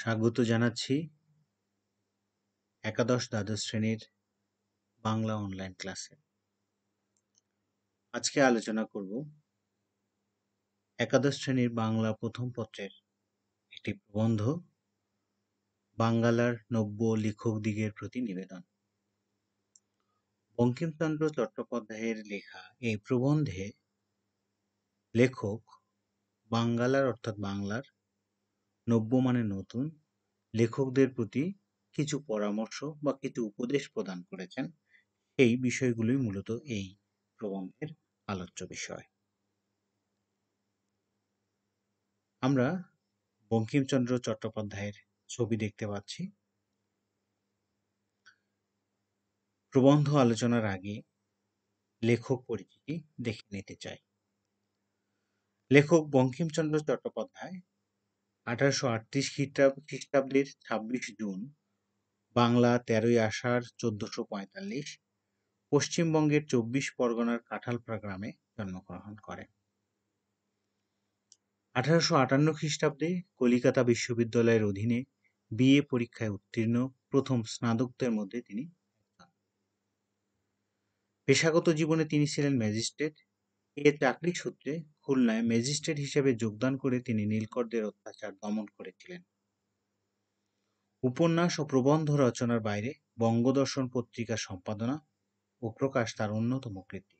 স্বাগত জানাচ্ছি একাদশ দ্বাদশ শ্রেণীর বাংলা অনলাইন ক্লাসে আজকে আলোচনা করব একাদশ শ্রেণীর বাংলা প্রথম পত্রের একটি প্রবন্ধ বাঙ্গালার নব্য লেখকদিগের প্রতি নিবেদন বঙ্কিমচন্দ্র চট্টোপাধ্যায়ের লেখা এই প্রবন্ধে লেখক বাঙ্গালার অর্থাৎ বাংলার নব্য মানে নতুন লেখকদের প্রতি কিছু পরামর্শ বা কিছু উপদেশ প্রদান করেছেন এই বিষয়গুলি মূলত এই প্রবন্ধের আলোচ্য বিষয় আমরা বঙ্কিমচন্দ্র চট্টোপাধ্যায়ের ছবি দেখতে পাচ্ছি প্রবন্ধ আলোচনার আগে লেখক পরিচিতি দেখে নিতে চাই লেখক বঙ্কিমচন্দ্র চট্টোপাধ্যায় আঠারোশো আটত্রিশ খ্রিস্টাব্দের ছাব্বিশ জুন বাংলা তেরোই আষাঢ় চোদ্দোশো পঁয়তাল্লিশ পশ্চিমবঙ্গের চব্বিশ পরগনার কাঁঠালপাড়া গ্রামে জন্মগ্রহণ করেন আঠারোশো আটান্ন খ্রিস্টাব্দে কলিকাতা বিশ্ববিদ্যালয়ের অধীনে বিএ পরীক্ষায় উত্তীর্ণ প্রথম স্নাতকদের মধ্যে তিনি পেশাগত জীবনে তিনি ছিলেন ম্যাজিস্ট্রেট এ চাকরি সূত্রে খুলনায় ম্যাজিস্ট্রেট হিসেবে যোগদান করে তিনি নীলকরদের অত্যাচার দমন করেছিলেন উপন্যাস ও প্রবন্ধ রচনার বাইরে বঙ্গদর্শন পত্রিকা সম্পাদনা ও প্রকাশ তার অন্যতম কৃতি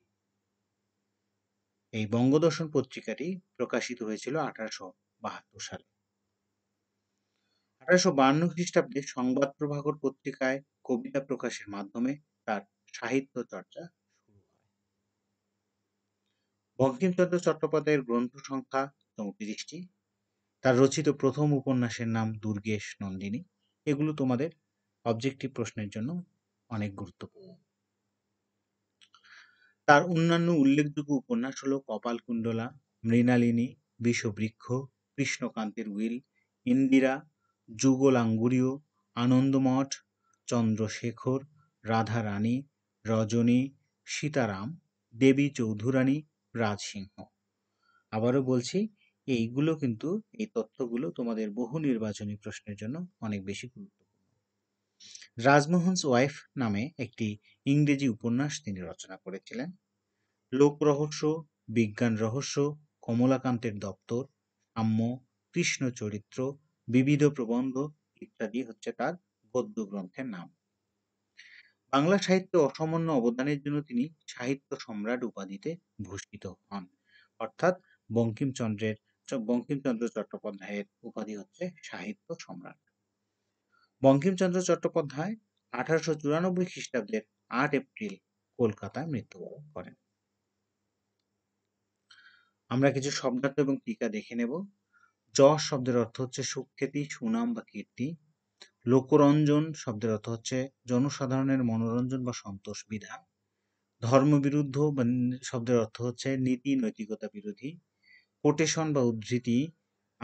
এই বঙ্গদর্শন পত্রিকাটি প্রকাশিত হয়েছিল আঠারোশো বাহাত্তর সালে আঠারোশো বান্ন খ্রিস্টাব্দে সংবাদ প্রভাকর পত্রিকায় কবিতা প্রকাশের মাধ্যমে তার সাহিত্য চর্চা বঙ্কিমচন্দ্র চট্টোপাধ্যায়ের গ্রন্থ সংখ্যা চৌত্রিশটি তার রচিত প্রথম উপন্যাসের নাম দুর্গেশ নন্দিনী এগুলো তোমাদের অবজেক্টিভ প্রশ্নের জন্য অনেক গুরুত্বপূর্ণ তার অন্যান্য উল্লেখযোগ্য উপন্যাস হল কপালকুণ্ডলা মৃণালিনী বিষবৃক্ষ কৃষ্ণকান্তের উইল ইন্দিরা যুগলাঙ্গুরীয় আনন্দমঠ চন্দ্রশেখর রাধারানী রজনী সীতারাম দেবী চৌধুরানী রাজসিংহ আবারও বলছি এইগুলো কিন্তু এই তথ্যগুলো তোমাদের বহু নির্বাচনী প্রশ্নের জন্য অনেক বেশি গুরুত্বপূর্ণ রাজমোহনস ওয়াইফ নামে একটি ইংরেজি উপন্যাস তিনি রচনা করেছিলেন লোক রহস্য বিজ্ঞান রহস্য কমলাকান্তের দপ্তর আম্ম কৃষ্ণ চরিত্র বিবিধ প্রবন্ধ ইত্যাদি হচ্ছে তার গদ্য গ্রন্থের নাম বাংলা সাহিত্যে অসামান্য অবদানের জন্য তিনি সাহিত্য সম্রাট উপাধিতে ভূষিত হন অর্থাৎ বঙ্কিমচন্দ্রের বঙ্কিমচন্দ্র চট্টোপাধ্যায়ের উপাধি হচ্ছে সাহিত্য সম্রাট বঙ্কিমচন্দ্র চট্টোপাধ্যায় আঠারোশো চুরানব্বই খ্রিস্টাব্দের আট এপ্রিল কলকাতায় মৃত্যুবরণ করেন আমরা কিছু শব্দার্থ এবং টিকা দেখে নেব যশ শব্দের অর্থ হচ্ছে সুখ্যাতি সুনাম বা কীর্তি লোকরঞ্জন শব্দের অর্থ হচ্ছে জনসাধারণের মনোরঞ্জন বা সন্তোষ বিধান ধর্মবিরুদ্ধ শব্দের অর্থ হচ্ছে নীতি নৈতিকতা বিরোধী কোটেশন বা উদ্ধৃতি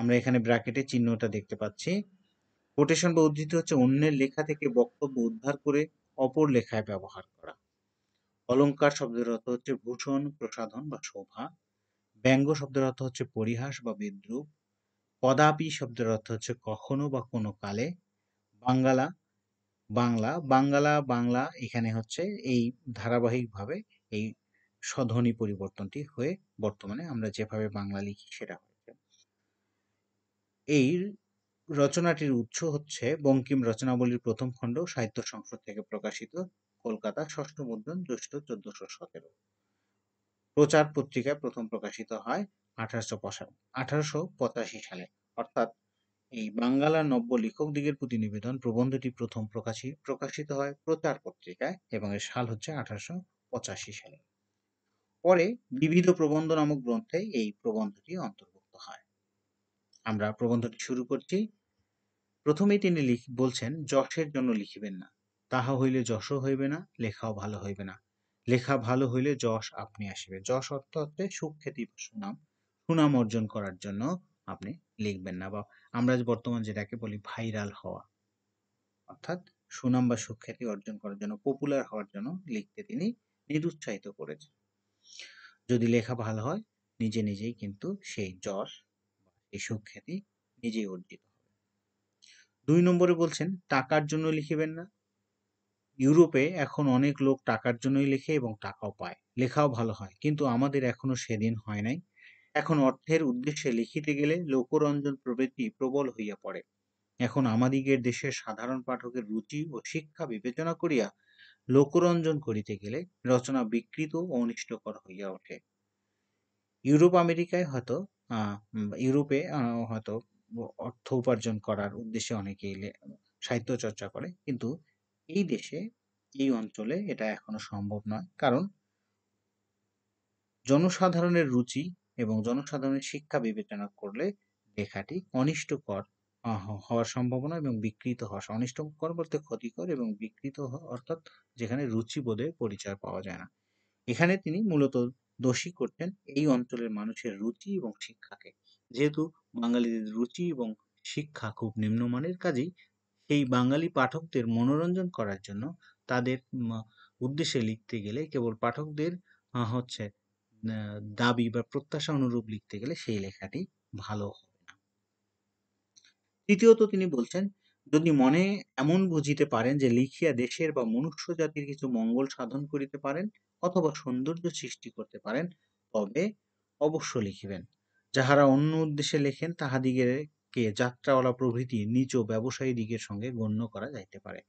আমরা এখানে ব্র্যাকেটে চিহ্নটা দেখতে পাচ্ছি কোটেশন বা উদ্ধৃতি হচ্ছে অন্যের লেখা থেকে বক্তব্য উদ্ধার করে অপর লেখায় ব্যবহার করা অলঙ্কার শব্দের অর্থ হচ্ছে ভূষণ প্রসাধন বা শোভা ব্যঙ্গ শব্দের অর্থ হচ্ছে পরিহাস বা বিদ্রুপ কদাপি শব্দের অর্থ হচ্ছে কখনো বা কোনো কালে বাঙ্গালা বাংলা বাংলা বাংলা এখানে হচ্ছে এই ধারাবাহিকভাবে এই স্বধ্বনি পরিবর্তনটি হয়ে বর্তমানে আমরা যেভাবে বাংলা লিখি সেটা হয়েছে এই রচনাটির উৎস হচ্ছে বঙ্কিম রচনাবলীর প্রথম খণ্ড সাহিত্য সংসদ থেকে প্রকাশিত কলকাতা ষষ্ঠ মুদ্রণ জ্যৈষ্ঠ চোদ্দশো সতেরো প্রচার পত্রিকায় প্রথম প্রকাশিত হয় আঠারোশো পঁচাশি সালে অর্থাৎ এই বাঙ্গালা নব্য লেখকদিগের নিবেদন প্রবন্ধটি প্রথম প্রকাশী প্রকাশিত হয় প্রচার পত্রিকায় এবং এর সাল হচ্ছে আঠারোশো পঁচাশি সালে পরে বিবিধ প্রবন্ধ নামক গ্রন্থে এই প্রবন্ধটি অন্তর্ভুক্ত হয় আমরা প্রবন্ধটি শুরু করছি প্রথমেই তিনি বলছেন যশের জন্য লিখিবেন না তাহা হইলে যশও হইবে না লেখাও ভালো হইবে না লেখা ভালো হইলে যশ আপনি আসিবে যশ অর্থ হচ্ছে সুখ্যাতি সুনাম সুনাম অর্জন করার জন্য আপনি লিখবেন না বা আমরা বর্তমান যেটাকে বলি ভাইরাল হওয়া অর্থাৎ সুনাম বা সুখ্যাতি অর্জন করার জন্য পপুলার হওয়ার জন্য লিখতে তিনি নিরুৎসাহিত করেছেন যদি লেখা ভালো হয় নিজে নিজেই কিন্তু সেই যশ এই সুখ্যাতি নিজেই অর্জিত হবে দুই নম্বরে বলছেন টাকার জন্য লিখিবেন না ইউরোপে এখন অনেক লোক টাকার জন্যই লেখে এবং টাকাও পায় লেখাও ভালো হয় কিন্তু আমাদের এখনো সেদিন হয় নাই এখন অর্থের উদ্দেশ্যে লিখিতে গেলে লোকরঞ্জন প্রবৃত্তি প্রবল হইয়া পড়ে এখন আমাদিগের দেশের সাধারণ পাঠকের রুচি ও শিক্ষা বিবেচনা করিয়া লোকরঞ্জন করিতে গেলে রচনা বিকৃত ও অনিষ্টকর হইয়া ওঠে ইউরোপ আমেরিকায় হয়তো ইউরোপে হয়তো অর্থ উপার্জন করার উদ্দেশ্যে অনেকে সাহিত্য চর্চা করে কিন্তু এই দেশে এই অঞ্চলে এটা এখনো সম্ভব নয় কারণ জনসাধারণের রুচি এবং জনসাধারণের শিক্ষা বিবেচনা করলে লেখাটি অনিষ্টকর হওয়ার সম্ভাবনা এবং বিকৃত হওয়া অনিষ্টকর বলতে ক্ষতিকর এবং বিকৃত অর্থাৎ যেখানে রুচিবোধের পরিচয় পাওয়া যায় না এখানে তিনি মূলত দোষী করতেন এই অঞ্চলের মানুষের রুচি এবং শিক্ষাকে যেহেতু বাঙালিদের রুচি এবং শিক্ষা খুব নিম্নমানের কাজেই সেই বাঙালি পাঠকদের মনোরঞ্জন করার জন্য তাদের উদ্দেশ্যে লিখতে গেলে কেবল পাঠকদের হচ্ছে দাবি বা প্রত্যাশা অনুরূপ লিখতে গেলে সেই লেখাটি ভালো হবে না তৃতীয়ত তিনি বলছেন যদি মনে এমন বুঝিতে পারেন যে লিখিয়া দেশের বা মনুষ্য জাতির কিছু মঙ্গল সাধন করিতে পারেন অথবা সৌন্দর্য সৃষ্টি করতে পারেন তবে অবশ্য লিখিবেন যাহারা অন্য উদ্দেশ্যে লেখেন কে যাত্রাওয়ালা প্রভৃতি নিচ ব্যবসায়ী দিকের সঙ্গে গণ্য করা যাইতে পারে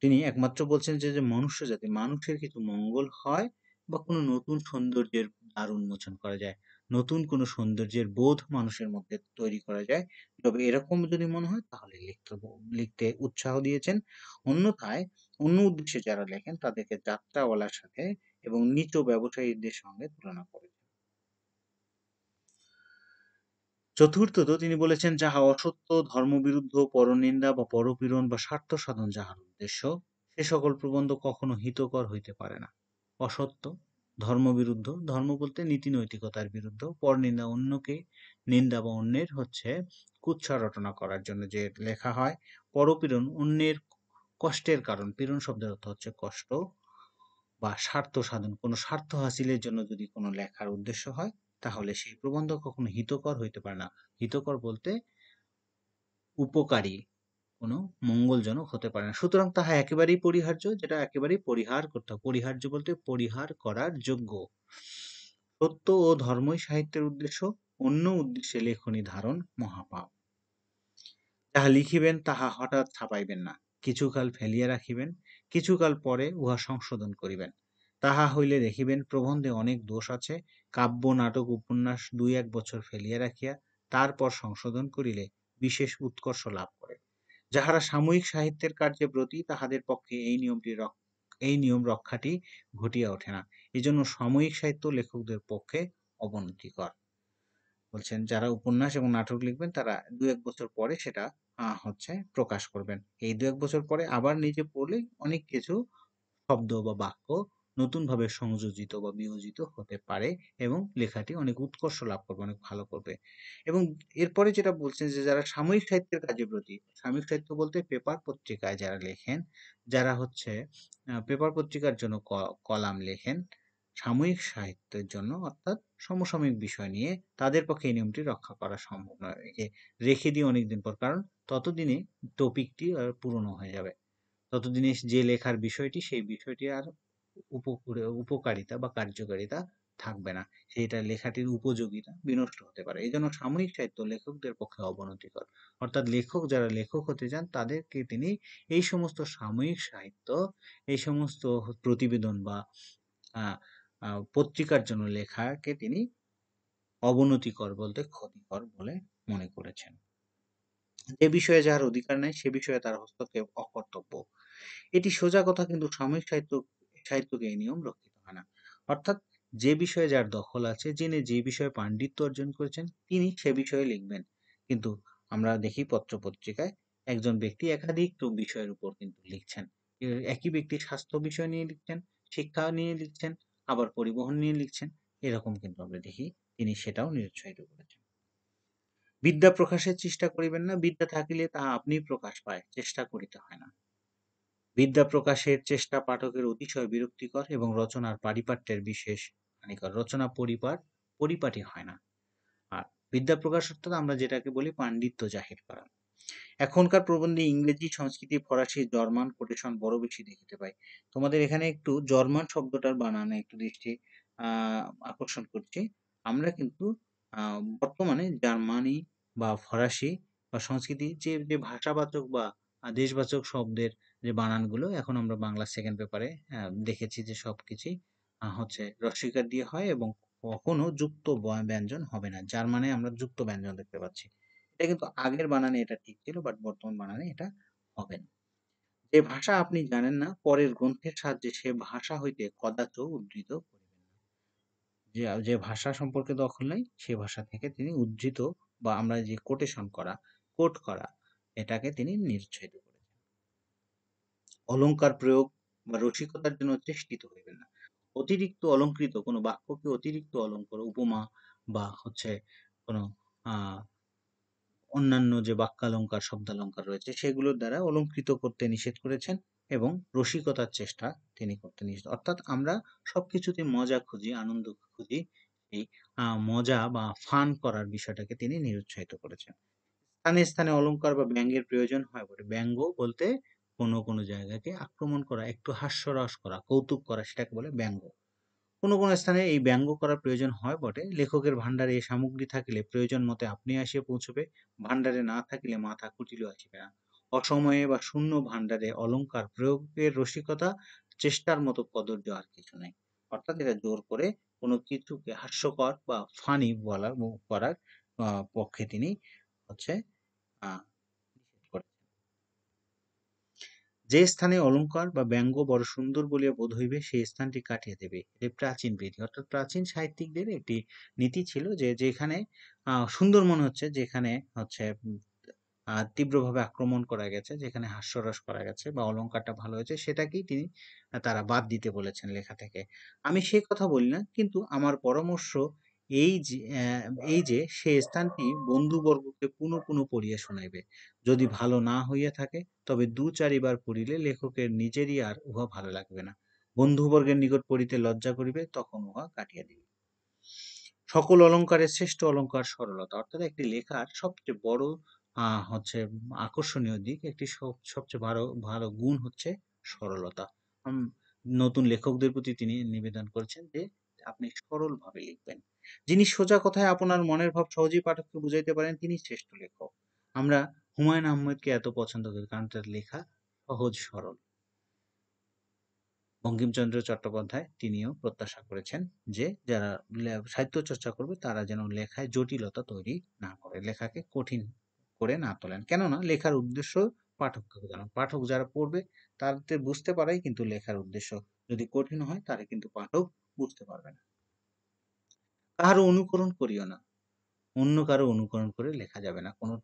তিনি একমাত্র বলছেন যে যে মনুষ্য জাতি মানুষের কিছু মঙ্গল হয় বা কোনো নতুন সৌন্দর্যের দ্বার উন্মোচন করা যায় নতুন কোনো সৌন্দর্যের বোধ মানুষের মধ্যে তৈরি করা যায় তবে এরকম যদি মনে হয় তাহলে লিখতে লিখতে উৎসাহ দিয়েছেন অন্যথায় অন্য উদ্দেশ্যে যারা লেখেন তাদেরকে যাত্রাওয়ালার সাথে এবং নিচ ব্যবসায়ীদের সঙ্গে তুলনা করেছেন চতুর্থত তিনি বলেছেন যাহা অসত্য ধর্মবিরুদ্ধ পরনিন্দা বা পরপীড়ন বা স্বার্থ সাধন যাহার উদ্দেশ্য সে সকল প্রবন্ধ কখনো হিতকর হইতে পারে না অসত্য ধর্মবিরুদ্ধ ধর্ম বলতে নীতি নৈতিকতার বিরুদ্ধ পরনিন্দা অন্যকে নিন্দা বা অন্যের হচ্ছে কুচ্ছা রটনা করার জন্য যে লেখা হয় পরপীড়ন অন্যের কষ্টের কারণ পীড়ন শব্দের অর্থ হচ্ছে কষ্ট বা স্বার্থ সাধন কোনো স্বার্থ হাসিলের জন্য যদি কোনো লেখার উদ্দেশ্য হয় তাহলে সেই প্রবন্ধ কখনো হিতকর হইতে পারে না হিতকর বলতে উপকারী কোনো মঙ্গলজনক হতে পারে না সুতরাং তাহা একেবারেই পরিহার্য যেটা একেবারেই পরিহার করতে হবে পরিহার্য বলতে পরিহার করার যোগ্য সত্য ও ধর্মই সাহিত্যের উদ্দেশ্য অন্য উদ্দেশ্যে লেখনী ধারণ মহাপাপ যাহা লিখিবেন তাহা হঠাৎ ছাপাইবেন না কিছুকাল ফেলিয়া রাখিবেন কিছুকাল পরে উহা সংশোধন করিবেন তাহা হইলে দেখিবেন প্রবন্ধে অনেক দোষ আছে কাব্য নাটক উপন্যাস দুই এক বছর ফেলিয়া রাখিয়া তারপর সংশোধন করিলে বিশেষ উৎকর্ষ লাভ করে যাহারা সাময়িক সাহিত্যের কার্যে ব্রতী তাহাদের পক্ষে এই নিয়মটি এই নিয়ম রক্ষাটি ঘটিয়া ওঠে না এজন্য সাময়িক সাহিত্য লেখকদের পক্ষে অবনতিকর বলছেন যারা উপন্যাস এবং নাটক লিখবেন তারা দু এক বছর পরে সেটা হচ্ছে প্রকাশ করবেন এই দু এক বছর পরে আবার নিজে পড়লে অনেক কিছু শব্দ বা বাক্য নতুনভাবে সংযোজিত বা বিয়োজিত হতে পারে এবং লেখাটি অনেক উৎকর্ষ লাভ করবে অনেক ভালো করবে এবং এরপরে যেটা বলছেন যে যারা সাময়িক সাহিত্যের কাজে প্রতি সাময়িক সাহিত্য বলতে পেপার পত্রিকায় যারা লেখেন যারা হচ্ছে পেপার পত্রিকার জন্য কলাম লেখেন সাময়িক সাহিত্যের জন্য অর্থাৎ সমসাময়িক বিষয় নিয়ে তাদের পক্ষে এই নিয়মটি রক্ষা করা সম্ভব নয় রেখে দিয়ে অনেকদিন পর কারণ ততদিনে টপিকটি পুরনো হয়ে যাবে ততদিনে যে লেখার বিষয়টি সেই বিষয়টি আর উপকারে উপকারিতা বা কার্যকারিতা থাকবে না সেটা লেখাটির উপযোগিতা বিনষ্ট হতে পারে এই জন্য সাময়িক সাহিত্য লেখকদের পক্ষে অবনতিকর অর্থাৎ লেখক যারা লেখক হতে চান তাদেরকে তিনি এই সমস্ত সাময়িক সাহিত্য এই সমস্ত প্রতিবেদন বা পত্রিকার জন্য লেখাকে তিনি অবনতিকর বলতে ক্ষতিকর বলে মনে করেছেন যে বিষয়ে যার অধিকার নাই সে বিষয়ে তার হস্তক্ষেপ অকর্তব্য এটি সোজা কথা কিন্তু সাময়িক সাহিত্য সাহিত্যকে এই নিয়ম রক্ষিত হয় না অর্থাৎ যে বিষয়ে যার দখল আছে যিনি যে বিষয়ে পাণ্ডিত্য অর্জন করেছেন তিনি সে বিষয়ে লিখবেন কিন্তু আমরা দেখি পত্র পত্রিকায় একজন ব্যক্তি একাধিক বিষয়ের উপর কিন্তু লিখছেন একই ব্যক্তি স্বাস্থ্য বিষয় নিয়ে লিখছেন শিক্ষা নিয়ে লিখছেন আবার পরিবহন নিয়ে লিখছেন এরকম কিন্তু আমরা দেখি তিনি সেটাও নিরুৎসাহিত করেছেন বিদ্যা প্রকাশের চেষ্টা করিবেন না বিদ্যা থাকিলে তাহা আপনি প্রকাশ পায় চেষ্টা করিতে হয় না বিদ্যা প্রকাশের চেষ্টা পাঠকের অতিশয় বিরক্তিকর এবং রচনার পারিপাট্যের বিশেষ হানিকর রচনা পরিপার পরিপাটি হয় না আর বিদ্যা প্রকাশ অর্থাৎ আমরা যেটাকে বলি পাণ্ডিত্য জাহির করা এখনকার প্রবন্ধে ইংরেজি সংস্কৃতি ফরাসি জার্মান কোটেশন বড় বেশি দেখতে পাই তোমাদের এখানে একটু জার্মান শব্দটার বানানো একটু দৃষ্টি আকর্ষণ করছি আমরা কিন্তু বর্তমানে জার্মানি বা ফরাসি বা সংস্কৃতি যে যে ভাষাবাচক বা দেশবাচক শব্দের যে বানানগুলো এখন আমরা বাংলা সেকেন্ড পেপারে দেখেছি যে সব কিছুই হচ্ছে রস্বীকার দিয়ে হয় এবং কখনো যুক্ত ব্যঞ্জন হবে না যার মানে আমরা যুক্ত ব্যঞ্জন দেখতে পাচ্ছি এটা কিন্তু আগের বানানে এটা ঠিক ছিল বাট বর্তমান বানানে এটা হবে না যে ভাষা আপনি জানেন না পরের গ্রন্থের সাহায্যে সে ভাষা হইতে কদাচ উদ্ধৃত করিবেন না যে যে ভাষা সম্পর্কে দখল নেই সে ভাষা থেকে তিনি উদ্ধৃত বা আমরা যে কোটেশন করা কোট করা এটাকে তিনি নিরুৎসাহিত করেছেন অলঙ্কার প্রয়োগ বা রসিকতার জন্য চেষ্টিত হইবেন না অতিরিক্ত অলঙ্কৃত কোনো বাক্যকে অতিরিক্ত অলঙ্কার উপমা বা হচ্ছে কোনো অন্যান্য যে বাক্যালঙ্কার শব্দালঙ্কার রয়েছে সেগুলোর দ্বারা অলঙ্কৃত করতে নিষেধ করেছেন এবং রসিকতার চেষ্টা তিনি করতে নিষেধ অর্থাৎ আমরা সব কিছুতে মজা খুঁজি আনন্দ খুঁজি এই মজা বা ফান করার বিষয়টাকে তিনি নিরুৎসাহিত করেছেন স্থানে স্থানে অলঙ্কার বা ব্যঙ্গের প্রয়োজন হয় বটে ব্যঙ্গ বলতে কোনো কোনো জায়গাকে আক্রমণ করা একটু হাস্যরস করা কৌতুক করা সেটাকে বলে ব্যঙ্গ কোনো কোনো স্থানে এই ব্যঙ্গ করার প্রয়োজন হয় বটে লেখকের ভাণ্ডারে এই সামগ্রী থাকলে প্রয়োজন মতে আপনি আসিয়া পৌঁছবে ভাণ্ডারে না থাকিলে মাথা কুটিল আসিবে না অসময়ে বা শূন্য ভাণ্ডারে অলঙ্কার প্রয়োগের রসিকতা চেষ্টার মতো কদর্য আর কিছু নেই অর্থাৎ এটা জোর করে কোনো কিছুকে হাস্যকর বা ফানি বলার করার পক্ষে তিনি হচ্ছে যে স্থানে অলঙ্কার বা ব্যঙ্গ বড় সুন্দর বলিয়া বোধ হইবে সেই স্থানটি কাটিয়ে দেবে এটি প্রাচীন বিধি অর্থাৎ প্রাচীন সাহিত্যিকদের একটি নীতি ছিল যে যেখানে সুন্দর মনে হচ্ছে যেখানে হচ্ছে তীব্রভাবে আক্রমণ করা গেছে যেখানে হাস্যরস করা গেছে বা অলঙ্কারটা ভালো হয়েছে সেটাকেই তিনি তারা বাদ দিতে বলেছেন লেখা থেকে আমি সে কথা বলি না কিন্তু আমার পরামর্শ এই যে এই যে সে স্থানটি বন্ধুবর্গকে পুনঃ পুনঃ পড়িয়া শুনাইবে যদি ভালো না হইয়া থাকে তবে দু চারিবার পড়িলে লেখকের নিজেরই আর উহা ভালো লাগবে না বন্ধুবর্গের নিকট পড়িতে লজ্জা করিবে তখন উহা কাটিয়া দিবে সকল অলঙ্কারের শ্রেষ্ঠ অলঙ্কার সরলতা অর্থাৎ একটি লেখার সবচেয়ে বড় হচ্ছে আকর্ষণীয় দিক একটি সবচেয়ে ভালো ভালো গুণ হচ্ছে সরলতা নতুন লেখকদের প্রতি তিনি নিবেদন করেছেন যে আপনি সরলভাবে লিখবেন যিনি সোজা কথায় আপনার মনের ভাব সহজেই পাঠককে বুঝাইতে পারেন তিনি শ্রেষ্ঠ লেখক আমরা হুমায়ুন আহমেদকে এত পছন্দ করি কারণ তার লেখা সহজ সরল বঙ্কিমচন্দ্র চট্টোপাধ্যায় তিনিও প্রত্যাশা করেছেন যে যারা সাহিত্য চর্চা করবে তারা যেন লেখায় জটিলতা তৈরি না করে লেখাকে কঠিন করে না তোলেন কেননা লেখার উদ্দেশ্য পাঠককে জানান পাঠক যারা পড়বে তাদের বুঝতে পারাই কিন্তু লেখার উদ্দেশ্য যদি কঠিন হয় তাহলে কিন্তু পাঠক বুঝতে পারবে না কারো অনুকরণ করিও না অন্য কারো অনুকরণ করে লেখা যাবে না কোনো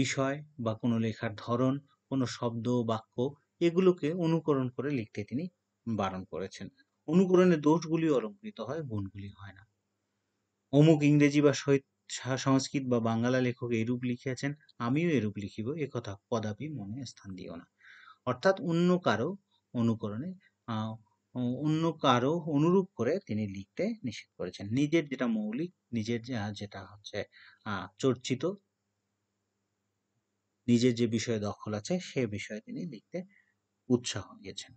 বিষয় বা কোনো লেখার ধরন কোনো শব্দ বাক্য এগুলোকে অনুকরণ করে লিখতে তিনি বারণ করেছেন অনুকরণে দোষগুলি অলঙ্কৃত হয় গুণগুলি হয় না অমুক ইংরেজি বা সংস্কৃত বা বাঙ্গালা লেখক এরূপ লিখিয়াছেন আমিও এরূপ লিখিব এ কথা কদাপি মনে স্থান দিও না অর্থাৎ অন্য কারো অনুকরণে অন্য কারো অনুরূপ করে তিনি লিখতে নিষেধ করেছেন নিজের যেটা মৌলিক নিজের যেটা হচ্ছে চর্চিত নিজের যে বিষয়ে দখল আছে সে বিষয়ে তিনি লিখতে উৎসাহ দিয়েছেন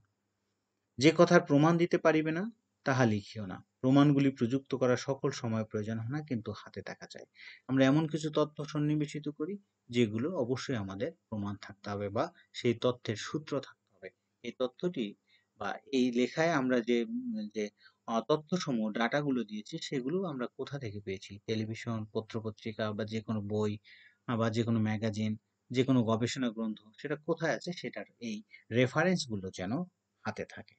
যে কথার প্রমাণ দিতে পারিবে না তাহা লিখিও না প্রমাণগুলি প্রযুক্ত করা সকল সময় প্রয়োজন হয় না কিন্তু হাতে থাকা চাই আমরা এমন কিছু তথ্য সন্নিবেশিত করি যেগুলো অবশ্যই আমাদের প্রমাণ থাকতে হবে বা সেই তথ্যের সূত্র থাকতে হবে এই তথ্যটি বা এই লেখায় আমরা যে যে তথ্যসমূহ ডাটাগুলো দিয়েছি সেগুলো আমরা কোথা থেকে পেয়েছি টেলিভিশন পত্রপত্রিকা বা যে কোনো বই বা যে কোনো ম্যাগাজিন যে কোনো গবেষণা গ্রন্থ সেটা কোথায় আছে সেটার এই রেফারেন্সগুলো যেন হাতে থাকে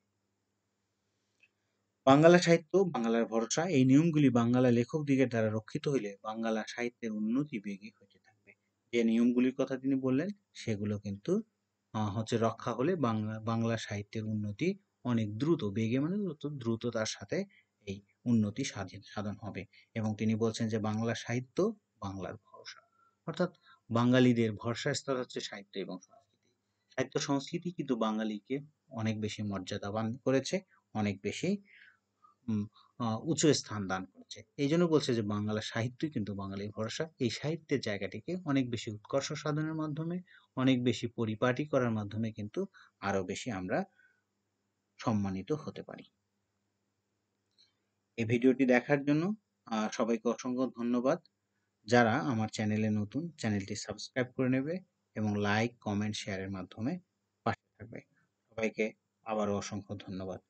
বাংলা সাহিত্য বাংলার ভরসা এই নিয়মগুলি বাংলা দিকের দ্বারা রক্ষিত হইলে বাংলা সাহিত্যের উন্নতি বেগে হইতে থাকবে যে নিয়মগুলির কথা তিনি বললেন সেগুলো কিন্তু হচ্ছে রক্ষা হলে বাংলা বাংলা সাহিত্যের উন্নতি অনেক দ্রুত বেগে মানে দ্রুততার সাথে এই উন্নতি সাধন সাধন হবে এবং তিনি বলছেন যে বাংলা সাহিত্য বাংলার ভরসা অর্থাৎ বাঙালিদের ভরসা স্তর হচ্ছে সাহিত্য এবং সংস্কৃতি সাহিত্য সংস্কৃতি কিন্তু বাঙালিকে অনেক বেশি মর্যাদাবান করেছে অনেক বেশি উচ্চ স্থান দান করেছে এই জন্য বলছে যে বাংলা সাহিত্যই কিন্তু বাঙালির ভরসা এই সাহিত্যের জায়গাটিকে অনেক বেশি উৎকর্ষ সাধনের মাধ্যমে অনেক বেশি পরিপাটি করার মাধ্যমে কিন্তু আরও বেশি আমরা সম্মানিত হতে পারি এই ভিডিওটি দেখার জন্য সবাইকে অসংখ্য ধন্যবাদ যারা আমার চ্যানেলে নতুন চ্যানেলটি সাবস্ক্রাইব করে নেবে এবং লাইক কমেন্ট শেয়ারের মাধ্যমে পাশে থাকবে সবাইকে আবারও অসংখ্য ধন্যবাদ